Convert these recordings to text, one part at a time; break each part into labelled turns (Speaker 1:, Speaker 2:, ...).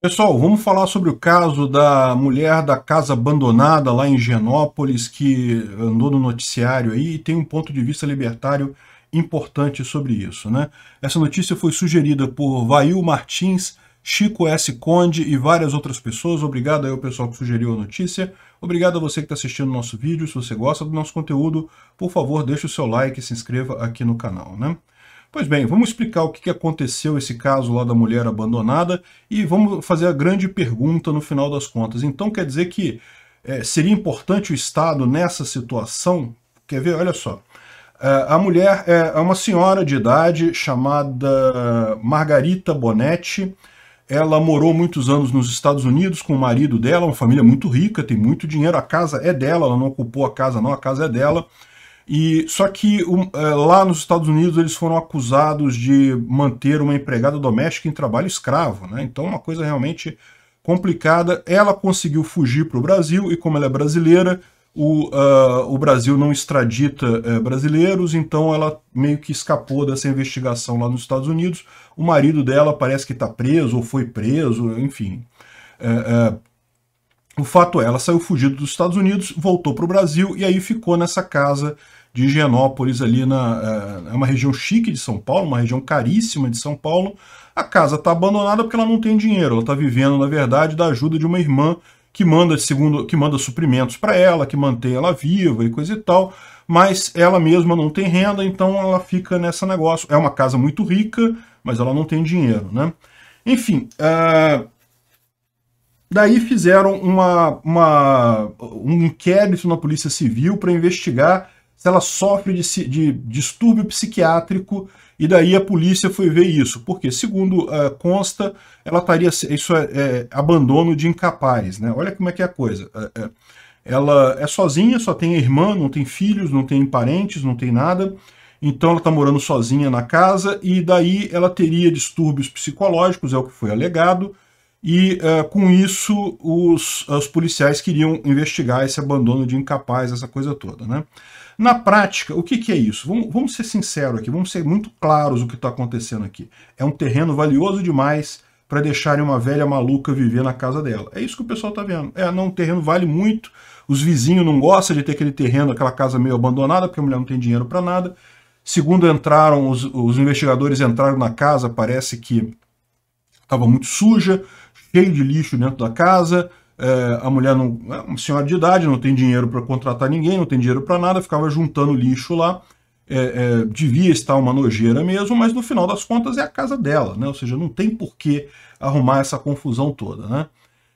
Speaker 1: Pessoal, vamos falar sobre o caso da mulher da casa abandonada lá em Genópolis, que andou no noticiário aí e tem um ponto de vista libertário importante sobre isso. Né? Essa notícia foi sugerida por Vail Martins, Chico S. Conde e várias outras pessoas. Obrigado aí ao pessoal que sugeriu a notícia. Obrigado a você que está assistindo o nosso vídeo. Se você gosta do nosso conteúdo, por favor, deixe o seu like e se inscreva aqui no canal. Né? Pois bem, vamos explicar o que aconteceu esse caso lá da mulher abandonada e vamos fazer a grande pergunta no final das contas. Então quer dizer que é, seria importante o Estado nessa situação? Quer ver? Olha só. É, a mulher é, é uma senhora de idade chamada Margarita Bonetti. Ela morou muitos anos nos Estados Unidos com o marido dela, uma família muito rica, tem muito dinheiro, a casa é dela, ela não ocupou a casa não, a casa é dela. E só que um, é, lá nos Estados Unidos eles foram acusados de manter uma empregada doméstica em trabalho escravo, né? Então uma coisa realmente complicada. Ela conseguiu fugir para o Brasil e como ela é brasileira, o, uh, o Brasil não extradita uh, brasileiros, então ela meio que escapou dessa investigação lá nos Estados Unidos. O marido dela parece que está preso ou foi preso, enfim. Uh, o fato é, ela saiu fugida dos Estados Unidos, voltou para o Brasil e aí ficou nessa casa de Higienópolis, ali na. É, é uma região chique de São Paulo, uma região caríssima de São Paulo. A casa está abandonada porque ela não tem dinheiro, ela está vivendo, na verdade, da ajuda de uma irmã que manda segundo que manda suprimentos para ela, que mantém ela viva e coisa e tal, mas ela mesma não tem renda, então ela fica nesse negócio. É uma casa muito rica, mas ela não tem dinheiro, né? Enfim, uh, daí fizeram uma, uma, um inquérito na Polícia Civil para investigar se ela sofre de, de distúrbio psiquiátrico, e daí a polícia foi ver isso, porque, segundo uh, consta, ela estaria. Isso é, é, abandono de incapaz, né? Olha como é que é a coisa. É, é ela é sozinha, só tem irmã, não tem filhos, não tem parentes, não tem nada. Então ela está morando sozinha na casa e daí ela teria distúrbios psicológicos, é o que foi alegado. E uh, com isso, os, os, policiais queriam investigar esse abandono de incapaz, essa coisa toda. Né? Na prática, o que, que é isso? Vamos, vamos, ser sinceros aqui, vamos ser muito claros o que está acontecendo aqui. É um terreno valioso demais para deixarem uma velha maluca viver na casa dela. É isso que o pessoal está vendo. É, não, o terreno vale muito, os vizinhos não gostam de ter aquele terreno, aquela casa meio abandonada, porque a mulher não tem dinheiro para nada. Segundo entraram, os, os investigadores entraram na casa, parece que estava muito suja, cheio de lixo dentro da casa, é, a mulher não, é uma senhora de idade, não tem dinheiro para contratar ninguém, não tem dinheiro para nada, ficava juntando lixo lá. É, é, devia estar uma nojeira mesmo, mas no final das contas é a casa dela, né? Ou seja, não tem por que arrumar essa confusão toda, né?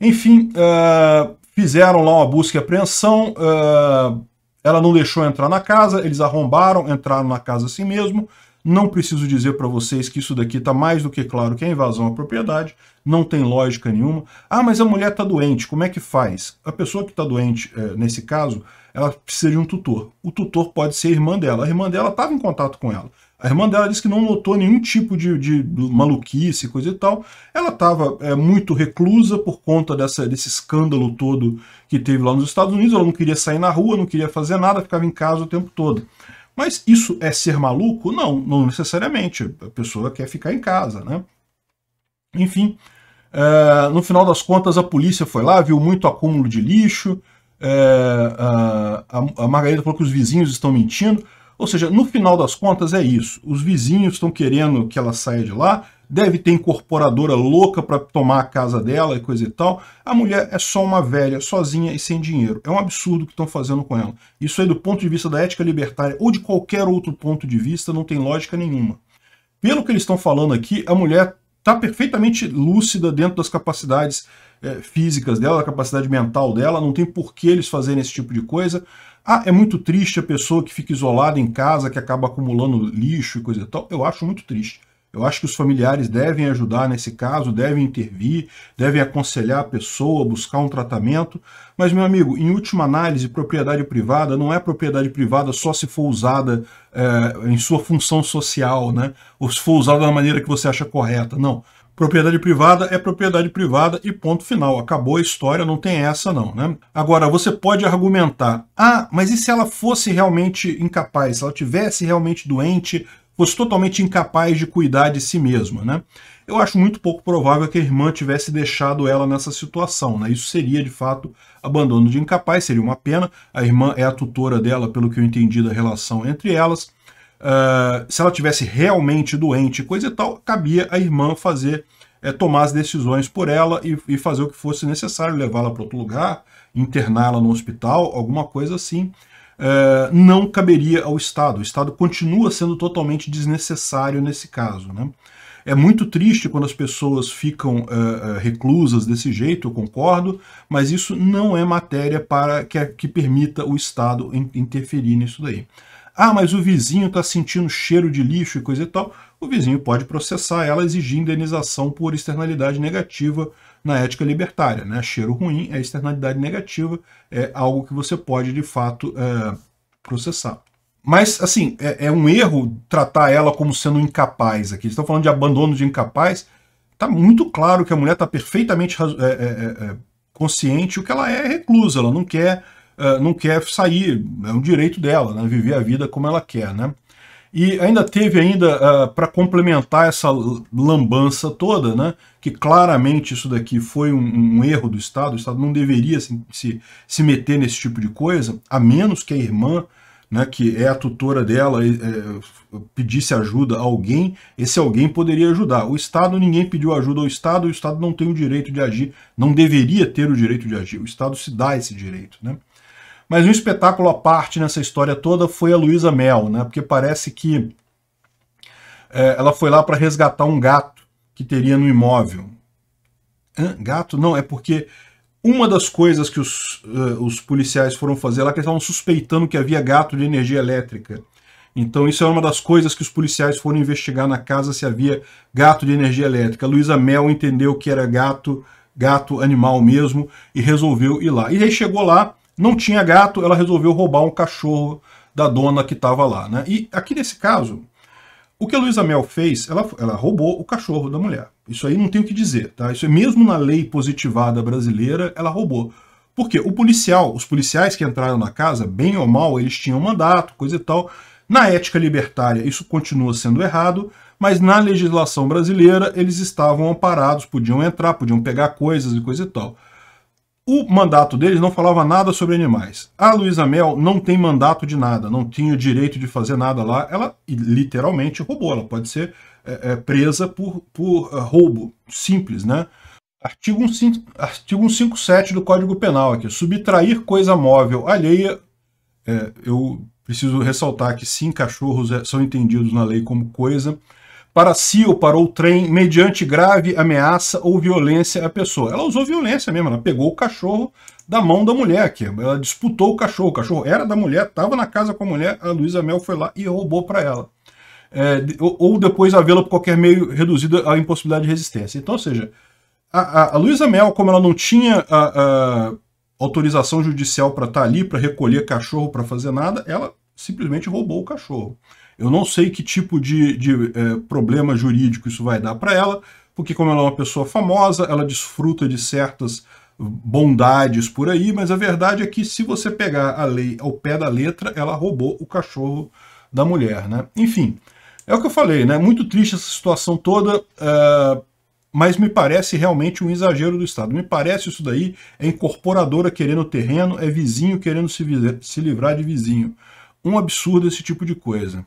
Speaker 1: Enfim, uh, fizeram lá uma busca e apreensão, uh, ela não deixou entrar na casa, eles arrombaram, entraram na casa assim mesmo, não preciso dizer para vocês que isso daqui está mais do que claro que é invasão à propriedade, não tem lógica nenhuma. Ah, mas a mulher está doente, como é que faz? A pessoa que está doente, é, nesse caso, ela precisa de um tutor. O tutor pode ser a irmã dela. A irmã dela estava em contato com ela. A irmã dela disse que não notou nenhum tipo de, de maluquice, coisa e tal. Ela estava é, muito reclusa por conta dessa, desse escândalo todo que teve lá nos Estados Unidos. Ela não queria sair na rua, não queria fazer nada, ficava em casa o tempo todo. Mas isso é ser maluco? Não, não necessariamente. A pessoa quer ficar em casa, né? Enfim, eh, no final das contas, a polícia foi lá, viu muito acúmulo de lixo, eh, a, a Margarida falou que os vizinhos estão mentindo. Ou seja, no final das contas é isso. Os vizinhos estão querendo que ela saia de lá, deve ter incorporadora louca para tomar a casa dela e coisa e tal. A mulher é só uma velha, sozinha e sem dinheiro. É um absurdo o que estão fazendo com ela. Isso aí, do ponto de vista da ética libertária ou de qualquer outro ponto de vista, não tem lógica nenhuma. Pelo que eles estão falando aqui, a mulher está perfeitamente lúcida dentro das capacidades é, físicas dela, da capacidade mental dela, não tem por que eles fazerem esse tipo de coisa. Ah, é muito triste a pessoa que fica isolada em casa, que acaba acumulando lixo e coisa e tal. Eu acho muito triste. Eu acho que os familiares devem ajudar nesse caso, devem intervir, devem aconselhar a pessoa, buscar um tratamento. Mas, meu amigo, em última análise, propriedade privada não é propriedade privada só se for usada é, em sua função social, né? ou se for usada da maneira que você acha correta. Não. Propriedade privada é propriedade privada e ponto final. Acabou a história, não tem essa não, né? Agora, você pode argumentar, ah, mas e se ela fosse realmente incapaz? Se ela tivesse realmente doente, fosse totalmente incapaz de cuidar de si mesma, né? Eu acho muito pouco provável que a irmã tivesse deixado ela nessa situação, né? Isso seria, de fato, abandono de incapaz, seria uma pena. A irmã é a tutora dela, pelo que eu entendi da relação entre elas. Uh, se ela tivesse realmente doente, coisa e tal, cabia a irmã fazer, é, tomar as decisões por ela e, e fazer o que fosse necessário, levá-la para outro lugar, interná-la no hospital, alguma coisa assim. É, não caberia ao Estado. O Estado continua sendo totalmente desnecessário nesse caso. Né? É muito triste quando as pessoas ficam uh, reclusas desse jeito, eu concordo, mas isso não é matéria para que, que permita o Estado in, interferir nisso daí. Ah, mas o vizinho está sentindo cheiro de lixo e coisa e tal. O vizinho pode processar ela, exigir indenização por externalidade negativa na ética libertária. Né? Cheiro ruim é externalidade negativa, é algo que você pode de fato é, processar. Mas, assim, é, é, um erro tratar ela como sendo incapaz aqui. Estão falando de abandono de incapaz. Está muito claro que a mulher está perfeitamente é, é, é, é, consciente o que ela é reclusa, ela não quer, não quer sair, é um direito dela, né? viver a vida como ela quer. Né? E ainda teve ainda, uh, ah, para complementar essa lambança toda, né, que claramente isso daqui foi um, um erro do Estado, o Estado não deveria se, se, se, meter nesse tipo de coisa, a menos que a irmã, né, que é a tutora dela, é, pedisse ajuda a alguém, esse alguém poderia ajudar. O Estado, ninguém pediu ajuda ao Estado, o Estado não tem o direito de agir, não deveria ter o direito de agir, o Estado se dá esse direito. Né? Mas um espetáculo à parte nessa história toda foi a Luísa Mel, né? Porque parece que é, ela foi lá para resgatar um gato que teria no imóvel. Hã? Gato? Não, é porque uma das coisas que os, uh, os policiais foram fazer lá é que estavam suspeitando que havia gato de energia elétrica. Então isso é uma das coisas que os policiais foram investigar na casa se havia gato de energia elétrica. A Luísa Mel entendeu que era gato, gato animal mesmo, e resolveu ir lá. E aí chegou lá, não tinha gato, ela resolveu roubar um cachorro da dona que estava lá. Né? E aqui nesse caso, o que a Luísa Mel fez, ela, ela roubou o cachorro da mulher. Isso aí não tem o que dizer. Tá? Isso é mesmo na lei positivada brasileira, ela roubou. Porque o policial, os policiais que entraram na casa, bem ou mal, eles tinham mandato, coisa e tal. Na ética libertária, isso continua sendo errado, mas na legislação brasileira, eles estavam amparados, podiam entrar, podiam pegar coisas e coisa e tal. O mandato deles não falava nada sobre animais. A Luísa Mel não tem mandato de nada, não tinha o direito de fazer nada lá. Ela literalmente roubou, ela pode ser é, é, presa por, por uh, roubo. Simples, né? Artigo, 15, artigo 157 do Código Penal aqui. Subtrair coisa móvel alheia. É, eu preciso ressaltar que sim, cachorros é, são entendidos na lei como coisa para si ou para o trem mediante grave ameaça ou violência à pessoa. Ela usou violência mesmo, ela pegou o cachorro da mão da mulher aqui. Ela disputou o cachorro, o cachorro era da mulher, estava na casa com a mulher, a Luísa Mel foi lá e roubou para ela. É, ou, depois depois havê-la por qualquer meio reduzida à impossibilidade de resistência. Então, ou seja, a, a, a Luísa Mel, como ela não tinha a, a autorização judicial para estar tá ali, para recolher cachorro, para fazer nada, ela simplesmente roubou o cachorro. Eu não sei que tipo de, de é, problema jurídico isso vai dar para ela, porque como ela é uma pessoa famosa, ela desfruta de certas bondades por aí, mas a verdade é que se você pegar a lei ao pé da letra, ela roubou o cachorro da mulher, né? Enfim, é o que eu falei, né? Muito triste essa situação toda, uh, mas me parece realmente um exagero do Estado. Me parece isso daí é incorporadora querendo terreno, é vizinho querendo se, se livrar de vizinho. Um absurdo esse tipo de coisa.